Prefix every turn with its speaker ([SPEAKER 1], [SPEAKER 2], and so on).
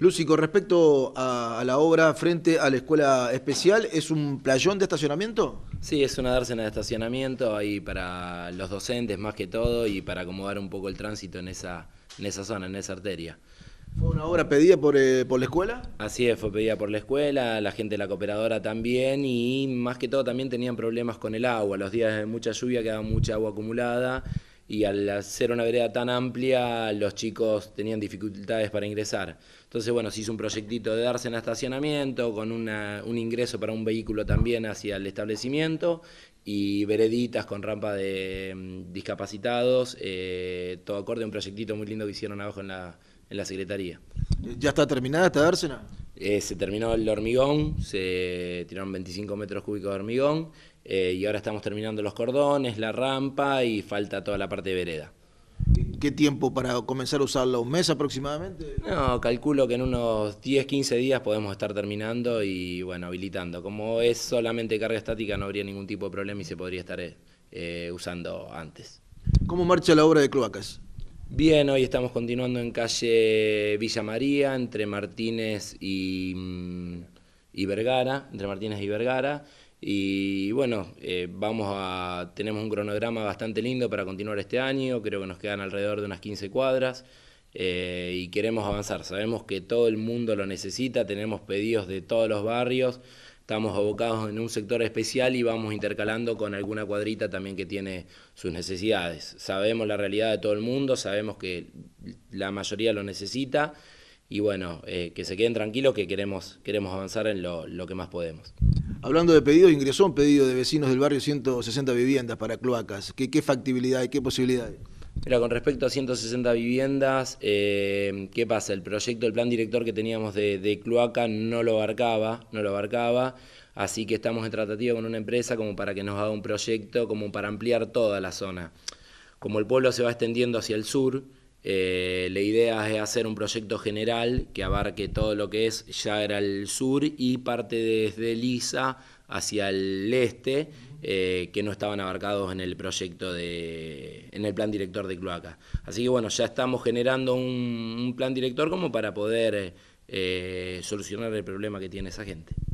[SPEAKER 1] Lucy, con respecto a, la obra frente a la escuela especial, ¿es un playón de estacionamiento?
[SPEAKER 2] Sí, es una dársena de estacionamiento ahí para los docentes más que todo y para acomodar un poco el tránsito en esa, en esa zona, en esa arteria. ¿Fue una obra pedida por, eh, por, la escuela? Así es, fue pedida por la escuela, la gente de la cooperadora también y más que todo también tenían problemas con el agua. Los días de mucha lluvia quedaba mucha agua acumulada y al hacer una vereda tan amplia los chicos tenían dificultades para ingresar. Entonces, bueno, se hizo un proyectito de dársela en estacionamiento, con una, un ingreso para un vehículo también hacia el establecimiento y vereditas con rampa de mm, discapacitados, eh, todo acorde a un proyectito muy lindo que hicieron abajo en la, en la Secretaría.
[SPEAKER 1] ¿Ya está terminada esta dársena?
[SPEAKER 2] Eh, se terminó el hormigón, se tiraron 25 metros cúbicos de hormigón eh, y ahora estamos terminando los cordones, la rampa y falta toda la parte de vereda. ¿Qué tiempo para comenzar a usarla? ¿Un mes aproximadamente? No, calculo que en unos 10, 15 días podemos estar terminando y bueno, habilitando. Como es solamente carga estática no habría ningún tipo de problema y se podría estar eh, usando antes. ¿Cómo marcha la obra de cloacas? Bien, hoy estamos continuando en calle Villa María, entre Martínez y, mm, y Vergara, entre Martínez y Vergara. Y bueno, eh, vamos a, tenemos un cronograma bastante lindo para continuar este año, creo que nos quedan alrededor de unas 15 cuadras eh, y queremos avanzar. Sabemos que todo el mundo lo necesita, tenemos pedidos de todos los barrios, estamos abocados en un sector especial y vamos intercalando con alguna cuadrita también que tiene sus necesidades. Sabemos la realidad de todo el mundo, sabemos que la mayoría lo necesita y bueno, eh, que se queden tranquilos que queremos, queremos avanzar en lo, que más podemos.
[SPEAKER 1] Hablando de pedidos, ingresó un pedido de vecinos del barrio 160 viviendas para cloacas. ¿Qué, qué factibilidad y qué posibilidades?
[SPEAKER 2] Mira, con respecto a 160 viviendas, eh, ¿qué pasa? El proyecto, el plan director que teníamos de, de, Cloaca no lo abarcaba, no lo abarcaba, así que estamos en tratativa con una empresa como para que nos haga un proyecto, como para ampliar toda la zona. Como el pueblo se va extendiendo hacia el sur, eh, la idea es hacer un proyecto general que abarque todo lo que es ya era el sur y parte desde Elisa hacia el este, eh, que no estaban abarcados en el proyecto de, en el plan director de cloaca. Así que bueno, ya estamos generando un, plan director como para poder eh, solucionar el problema que tiene esa gente.